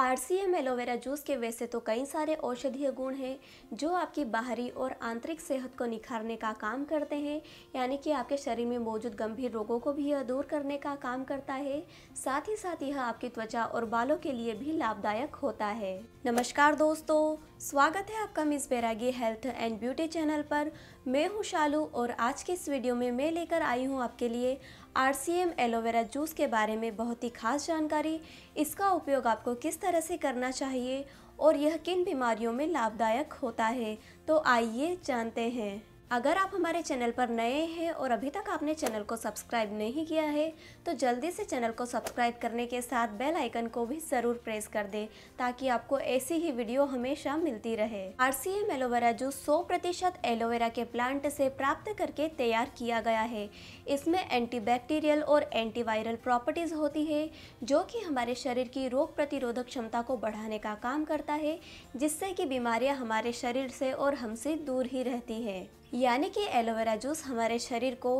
are C M aloe vera juice के वैसे तो कई सारे औषधीय गुण हैं जो आपकी बाहरी और आंतरिक सेहत को निखारने का काम करते हैं यानी कि आपके शरीर में मौजूद गंभीर रोगों को भी यह दूर करने का काम करता है साथ ही साथ यह आपकी त्वचा और बालों के लिए भी लाभदायक होता है नमस्कार दोस्तों स्वागत है आपका miss Bairagi health and beauty channel पर मैं हूं शालू और आज की इस वीडियो में मैं लेकर आई हूं आपके लिए आर एलोवेरा जूस के बारे में बहुत ही खास जानकारी इसका उपयोग आपको किस तरह से करना चाहिए और यह किन बीमारियों में लाभदायक होता है तो आइए जानते हैं अगर आप हमारे चैनल पर नए हैं और अभी तक आपने चैनल को सब्सक्राइब नहीं किया है तो जल्दी से चैनल को सब्सक्राइब करने के साथ बेल आइकन को भी ज़रूर प्रेस कर दें ताकि आपको ऐसी ही वीडियो हमेशा मिलती रहे R C M aloe vera juice सौ प्रतिशत एलोवेरा के प्लांट से प्राप्त करके तैयार किया गया है इसमें एंटीबैक्टीरियल और एंटीवायरल प्रॉपर्टीज़ होती है जो कि हमारे शरीर की रोग प्रतिरोधक क्षमता को बढ़ाने का काम करता है जिससे कि बीमारियाँ हमारे शरीर से और हमसे दूर ही रहती है यानी कि एलोवेरा जूस हमारे शरीर को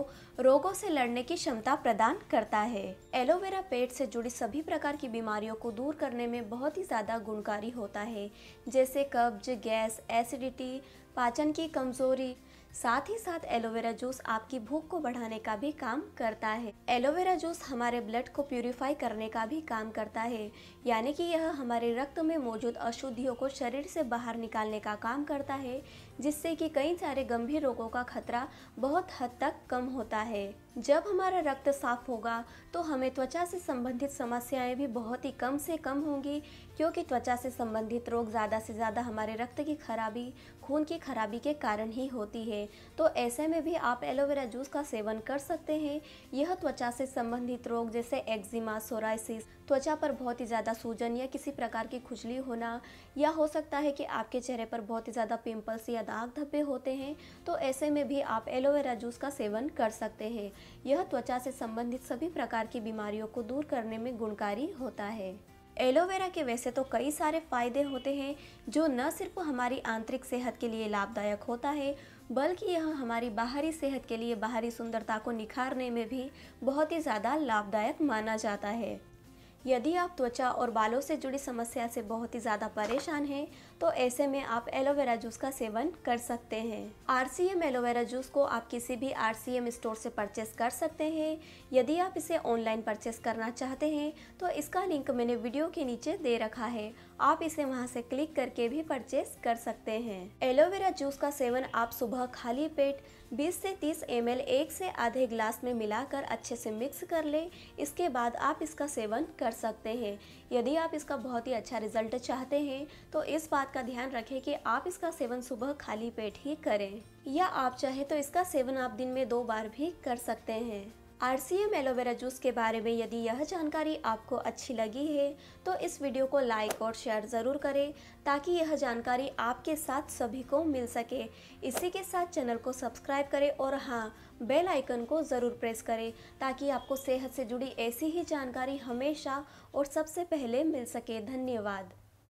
रोगों से लड़ने की क्षमता प्रदान करता है एलोवेरा पेट से जुड़ी सभी प्रकार की बीमारियों को दूर करने में बहुत ही ज़्यादा गुणकारी होता है जैसे कब्ज गैस एसिडिटी पाचन की कमजोरी साथ ही साथ एलोवेरा जूस आपकी भूख को बढ़ाने का भी काम करता है एलोवेरा जूस हमारे ब्लड को प्यूरिफाई करने का भी काम करता है यानी कि यह हमारे रक्त में मौजूद अशुद्धियों को शरीर से बाहर निकालने का काम करता है जिससे कि कई सारे गंभीर रोगों का खतरा बहुत हद तक कम होता है जब हमारा रक्त साफ होगा तो हमें त्वचा से संबंधित समस्याएं भी बहुत ही कम से कम होंगी क्योंकि त्वचा से संबंधित रोग ज़्यादा से ज़्यादा हमारे रक्त की खराबी खून की खराबी के कारण ही होती है हैं तो ऐसे में भी आप एलोवेरा जूस का सेवन कर सकते हैं यह त्वचा से संबंधित रोग जैसे एक्जिमा सोराइसिस त्वचा पर बहुत ही ज़्यादा सूजन या किसी प्रकार की खुजली होना या हो सकता है कि आपके चेहरे पर बहुत ही ज़्यादा पिंपल्स या दाग धब्बे होते हैं तो ऐसे में भी आप एलोवेरा जूस का सेवन कर सकते हैं यह त्वचा से संबंधित सभी प्रकार की बीमारियों को दूर करने में गुणकारी होता है एलोवेरा के वैसे तो कई सारे फायदे होते हैं जो न सिर्फ हमारी आंतरिक सेहत के लिए लाभदायक होता है बल्कि यह हमारी बाहरी सेहत के लिए बाहरी सुंदरता को निखारने में भी बहुत ही ज़्यादा लाभदायक माना जाता है यदि आप त्वचा और बालों से जुड़ी समस्या से बहुत ही ज़्यादा परेशान हैं तो ऐसे में आप एलोवेरा जूस का सेवन कर सकते हैं आर एलोवेरा जूस को आप किसी भी आर स्टोर से परचेस कर सकते हैं यदि आप इसे ऑनलाइन परचेस करना चाहते हैं तो इसका लिंक मैंने वीडियो के नीचे दे रखा है आप इसे वहाँ से क्लिक करके भी परचेस कर सकते हैं एलोवेरा जूस का सेवन आप सुबह खाली पेट 20 से 30 एम एक से आधे ग्लास में मिलाकर अच्छे से मिक्स कर लें इसके बाद आप इसका सेवन कर सकते हैं यदि आप इसका बहुत ही अच्छा रिजल्ट चाहते हैं तो इस बात का ध्यान रखें कि आप इसका सेवन सुबह खाली पेट ही करें या आप चाहे तो इसका सेवन आप दिन में दो बार भी कर सकते हैं R C M aloe vera juice के बारे में यदि यह जानकारी आपको अच्छी लगी है तो इस वीडियो को लाइक और शेयर ज़रूर करें ताकि यह जानकारी आपके साथ सभी को मिल सके इसी के साथ चैनल को सब्सक्राइब करें और हाँ बेल आइकन को ज़रूर प्रेस करें ताकि आपको सेहत से जुड़ी ऐसी ही जानकारी हमेशा और सबसे पहले मिल सके धन्यवाद